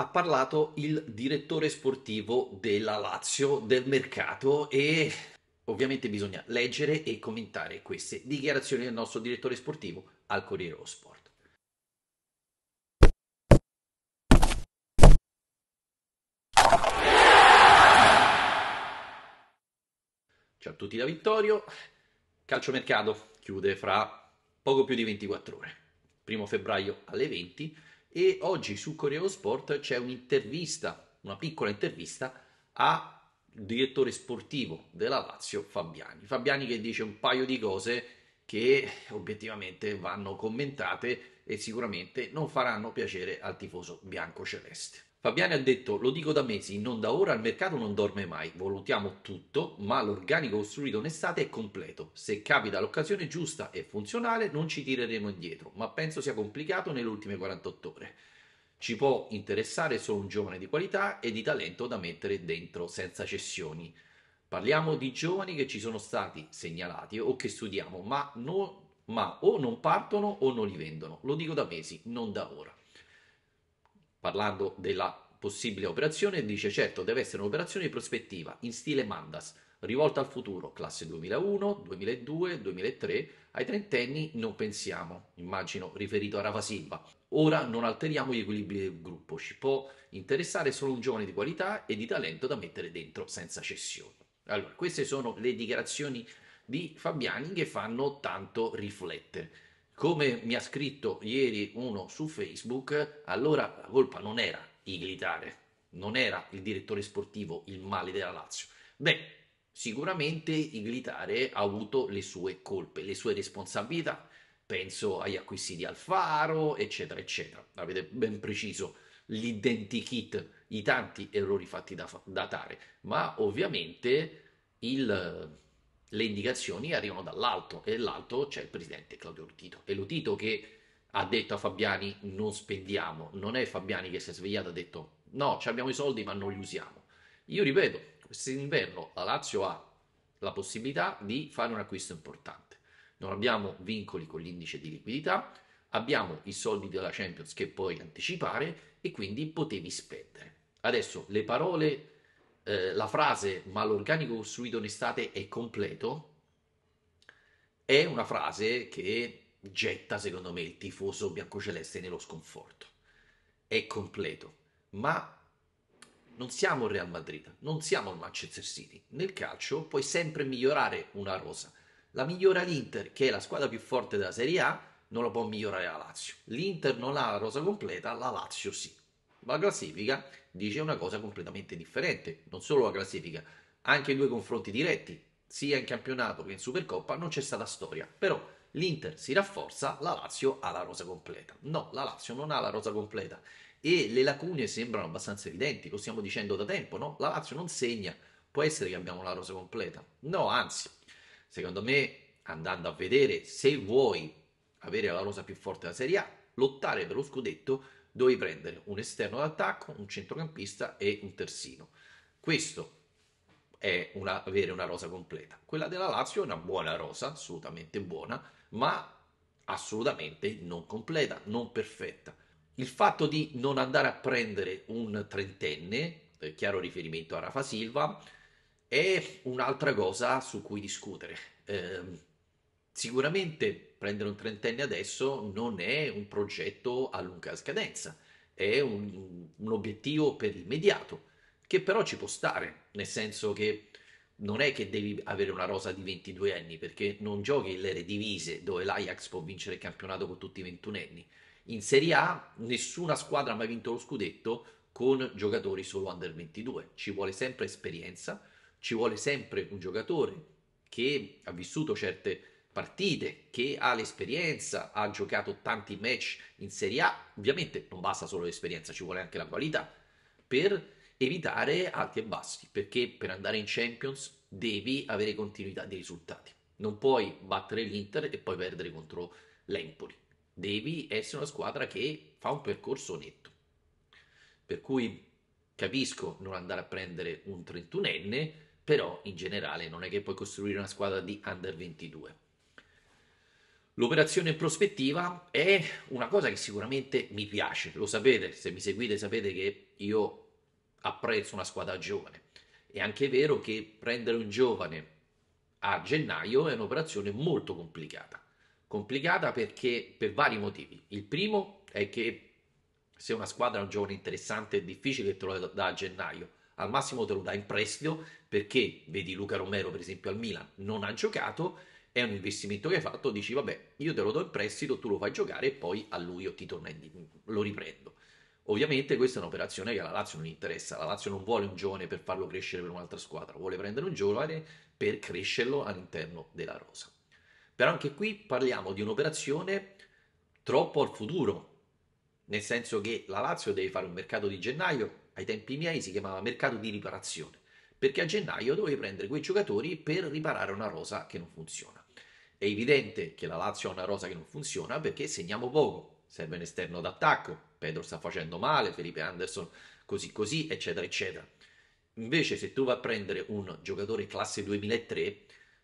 ha parlato il direttore sportivo della Lazio del mercato e ovviamente bisogna leggere e commentare queste dichiarazioni del nostro direttore sportivo al Corriere dello Sport. Ciao a tutti da Vittorio. Calciomercato chiude fra poco più di 24 ore, primo febbraio alle 20 e oggi su Corriere Sport c'è un'intervista, una piccola intervista a direttore sportivo della Lazio Fabiani. Fabiani che dice un paio di cose che obiettivamente vanno commentate e sicuramente non faranno piacere al tifoso biancoceleste. Fabiani ha detto: Lo dico da mesi, non da ora. Il mercato non dorme mai. Valutiamo tutto, ma l'organico costruito in estate è completo. Se capita l'occasione giusta e funzionale, non ci tireremo indietro. Ma penso sia complicato nelle ultime 48 ore. Ci può interessare solo un giovane di qualità e di talento da mettere dentro senza cessioni. Parliamo di giovani che ci sono stati segnalati o che studiamo, ma, no, ma o non partono o non li vendono. Lo dico da mesi, non da ora parlando della possibile operazione, dice certo deve essere un'operazione di prospettiva in stile Mandas, rivolta al futuro, classe 2001, 2002, 2003, ai trentenni non pensiamo, immagino riferito a Rafa Silva. Ora non alteriamo gli equilibri del gruppo, ci può interessare solo un giovane di qualità e di talento da mettere dentro senza cessioni. Allora, queste sono le dichiarazioni di Fabiani che fanno tanto riflettere. Come mi ha scritto ieri uno su Facebook, allora la colpa non era Iglitare, non era il direttore sportivo il male della Lazio. Beh, sicuramente Iglitare ha avuto le sue colpe, le sue responsabilità. Penso agli acquisti di Alfaro, eccetera, eccetera. Avete ben preciso l'identikit, i tanti errori fatti da, da Tare, ma ovviamente il le indicazioni arrivano dall'alto e dall'alto c'è il presidente Claudio Lutito. È Lutito che ha detto a Fabiani non spendiamo, non è Fabiani che si è svegliato e ha detto no, abbiamo i soldi ma non li usiamo. Io ripeto, quest'inverno la Lazio ha la possibilità di fare un acquisto importante. Non abbiamo vincoli con l'indice di liquidità, abbiamo i soldi della Champions che puoi anticipare e quindi potevi spendere. Adesso le parole eh, la frase ma l'organico costruito in estate è completo è una frase che getta secondo me il tifoso biancoceleste nello sconforto. È completo, ma non siamo il Real Madrid, non siamo il Manchester City. Nel calcio puoi sempre migliorare una rosa. La migliora l'Inter, che è la squadra più forte della Serie A, non la può migliorare la Lazio. L'Inter non ha la rosa completa, la Lazio sì. La classifica dice una cosa completamente differente, non solo la classifica, anche i due confronti diretti, sia in campionato che in Supercoppa, non c'è stata storia. Però l'Inter si rafforza, la Lazio ha la rosa completa. No, la Lazio non ha la rosa completa e le lacune sembrano abbastanza evidenti, lo stiamo dicendo da tempo, no? La Lazio non segna, può essere che abbiamo la rosa completa. No, anzi, secondo me, andando a vedere, se vuoi avere la rosa più forte della Serie A, lottare per lo scudetto dovevi prendere un esterno d'attacco, un centrocampista e un terzino. Questo è una, avere una rosa completa. Quella della Lazio è una buona rosa, assolutamente buona, ma assolutamente non completa, non perfetta. Il fatto di non andare a prendere un trentenne, chiaro riferimento a Rafa Silva, è un'altra cosa su cui discutere. Eh, sicuramente prendere un trentenne adesso non è un progetto a lunga scadenza, è un, un obiettivo per l'immediato, che però ci può stare, nel senso che non è che devi avere una rosa di 22 anni perché non giochi le redivise dove l'Ajax può vincere il campionato con tutti i 21 anni. In Serie A nessuna squadra ha mai vinto lo scudetto con giocatori solo under 22. Ci vuole sempre esperienza, ci vuole sempre un giocatore che ha vissuto certe partite, che ha l'esperienza, ha giocato tanti match in Serie A. Ovviamente non basta solo l'esperienza, ci vuole anche la qualità per evitare alti e bassi, perché per andare in Champions devi avere continuità di risultati. Non puoi battere l'Inter e poi perdere contro l'Empoli. Devi essere una squadra che fa un percorso netto. Per cui capisco non andare a prendere un 31enne, però in generale non è che puoi costruire una squadra di under 22. L'operazione in prospettiva è una cosa che sicuramente mi piace, lo sapete, se mi seguite sapete che io apprezzo una squadra giovane. È anche vero che prendere un giovane a gennaio è un'operazione molto complicata. Complicata perché per vari motivi. Il primo è che se una squadra ha un giovane interessante è difficile che te lo dà a gennaio. Al massimo te lo dà in prestito perché vedi Luca Romero per esempio al Milan non ha giocato è un investimento che hai fatto, dici vabbè, io te lo do in prestito, tu lo fai giocare e poi a lui io ti torno in, lo riprendo. Ovviamente questa è un'operazione che alla Lazio non interessa, la Lazio non vuole un giovane per farlo crescere per un'altra squadra, vuole prendere un giovane per crescerlo all'interno della rosa. Però anche qui parliamo di un'operazione troppo al futuro, nel senso che la Lazio deve fare un mercato di gennaio, ai tempi miei si chiamava mercato di riparazione, perché a gennaio dovevi prendere quei giocatori per riparare una rosa che non funziona. È evidente che la Lazio ha una rosa che non funziona perché segniamo poco, serve un esterno d'attacco, Pedro sta facendo male, Felipe Anderson così così, eccetera, eccetera. Invece se tu vai a prendere un giocatore classe 2003,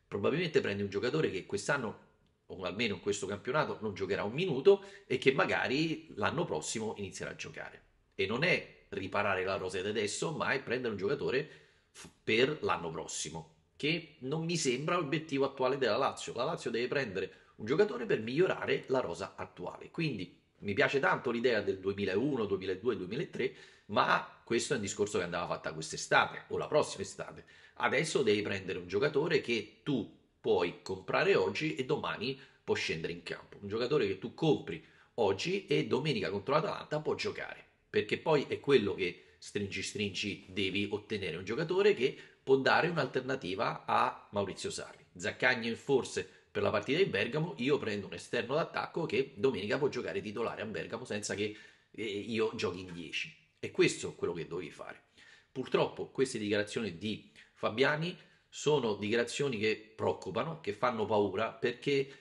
probabilmente prendi un giocatore che quest'anno o almeno in questo campionato non giocherà un minuto e che magari l'anno prossimo inizierà a giocare. E non è riparare la rosa di adesso, ma è prendere un giocatore f- per l'anno prossimo che non mi sembra l'obiettivo attuale della Lazio. La Lazio deve prendere un giocatore per migliorare la rosa attuale. Quindi mi piace tanto l'idea del 2001, 2002, 2003, ma questo è un discorso che andava fatto quest'estate o la prossima estate. Adesso devi prendere un giocatore che tu puoi comprare oggi e domani può scendere in campo. Un giocatore che tu compri oggi e domenica contro l'Atalanta può giocare, perché poi è quello che stringi stringi devi ottenere un giocatore che può dare un'alternativa a Maurizio Sarri. Zaccagni in forse per la partita di Bergamo, io prendo un esterno d'attacco che domenica può giocare titolare a Bergamo senza che eh, io giochi in 10. E questo è quello che dovevi fare. Purtroppo queste dichiarazioni di Fabiani sono dichiarazioni che preoccupano, che fanno paura perché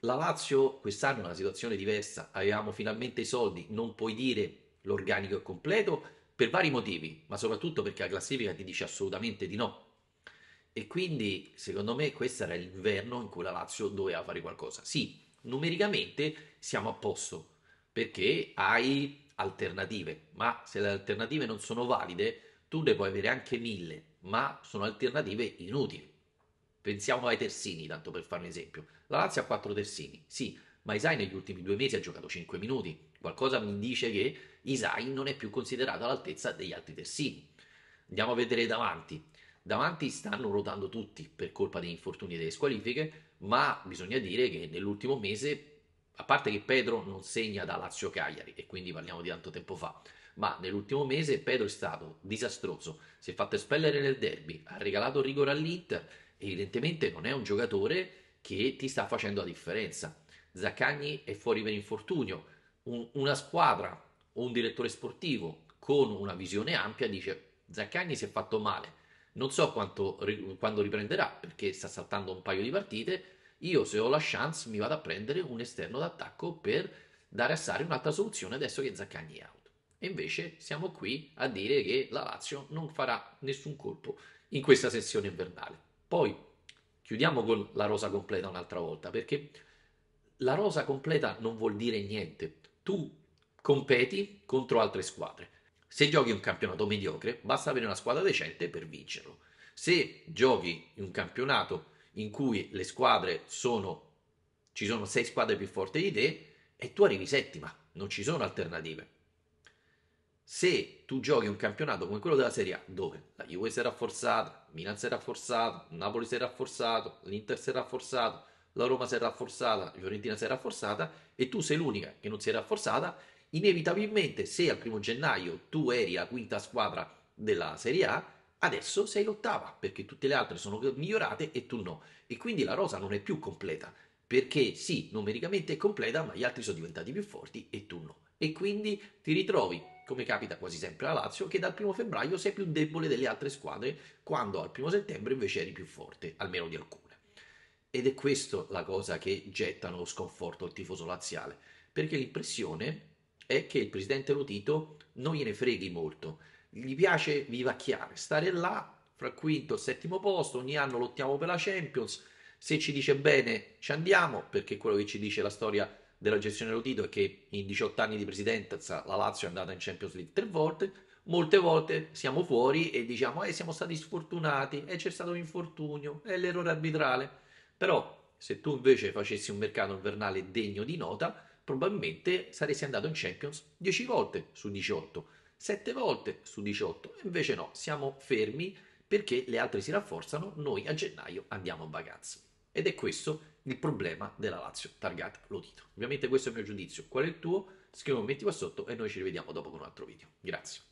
la Lazio quest'anno è una situazione diversa, avevamo finalmente i soldi, non puoi dire l'organico è completo per vari motivi, ma soprattutto perché la classifica ti dice assolutamente di no. E quindi, secondo me, questo era l'inverno in cui la Lazio doveva fare qualcosa. Sì, numericamente siamo a posto, perché hai alternative, ma se le alternative non sono valide, tu ne puoi avere anche mille, ma sono alternative inutili. Pensiamo ai terzini, tanto per fare un esempio. La Lazio ha quattro terzini, sì, ma Isai negli ultimi due mesi ha giocato 5 minuti. Qualcosa mi dice che Isai non è più considerato all'altezza degli altri terzini. Andiamo a vedere davanti. Davanti stanno ruotando tutti per colpa degli infortuni e delle squalifiche, ma bisogna dire che nell'ultimo mese, a parte che Pedro non segna da Lazio Cagliari, e quindi parliamo di tanto tempo fa, ma nell'ultimo mese Pedro è stato disastroso, si è fatto espellere nel derby, ha regalato rigore all'Inter, evidentemente non è un giocatore che ti sta facendo la differenza. Zaccagni è fuori per infortunio, un, una squadra un direttore sportivo con una visione ampia dice Zaccagni si è fatto male, non so quanto, quando riprenderà perché sta saltando un paio di partite, io se ho la chance mi vado a prendere un esterno d'attacco per dare a Sari un'altra soluzione adesso che Zaccagni è out. E invece siamo qui a dire che la Lazio non farà nessun colpo in questa sessione invernale. Poi chiudiamo con la rosa completa un'altra volta perché la rosa completa non vuol dire niente. Tu competi contro altre squadre. Se giochi un campionato mediocre, basta avere una squadra decente per vincerlo. Se giochi un campionato in cui le squadre sono ci sono sei squadre più forti di te e tu arrivi settima, non ci sono alternative. Se tu giochi un campionato come quello della Serie A, dove la Juve si è rafforzata, Milan si è rafforzato, Napoli si è rafforzato, l'Inter si è rafforzato, la Roma si è rafforzata, la Fiorentina si è rafforzata e tu sei l'unica che non si è rafforzata inevitabilmente se al primo gennaio tu eri la quinta squadra della Serie A, adesso sei l'ottava perché tutte le altre sono migliorate e tu no. E quindi la rosa non è più completa perché sì, numericamente è completa, ma gli altri sono diventati più forti e tu no. E quindi ti ritrovi, come capita quasi sempre alla Lazio, che dal primo febbraio sei più debole delle altre squadre, quando al primo settembre invece eri più forte, almeno di alcune. Ed è questa la cosa che getta lo sconforto al tifoso laziale, perché l'impressione è che il presidente Lotito non gliene freghi molto, gli piace vivacchiare, stare là fra quinto e settimo posto, ogni anno lottiamo per la Champions, se ci dice bene ci andiamo, perché quello che ci dice la storia della gestione Lotito è che in 18 anni di presidenza la Lazio è andata in Champions League tre volte, molte volte siamo fuori e diciamo eh, siamo stati sfortunati, eh, c'è stato un infortunio, è l'errore arbitrale, però se tu invece facessi un mercato invernale degno di nota, probabilmente saresti andato in Champions 10 volte su 18, 7 volte su 18. Invece no, siamo fermi perché le altre si rafforzano, noi a gennaio andiamo in vacanza. Ed è questo il problema della Lazio targata Lotito. Ovviamente questo è il mio giudizio, qual è il tuo? Scrivimi, metti qua sotto e noi ci rivediamo dopo con un altro video. Grazie.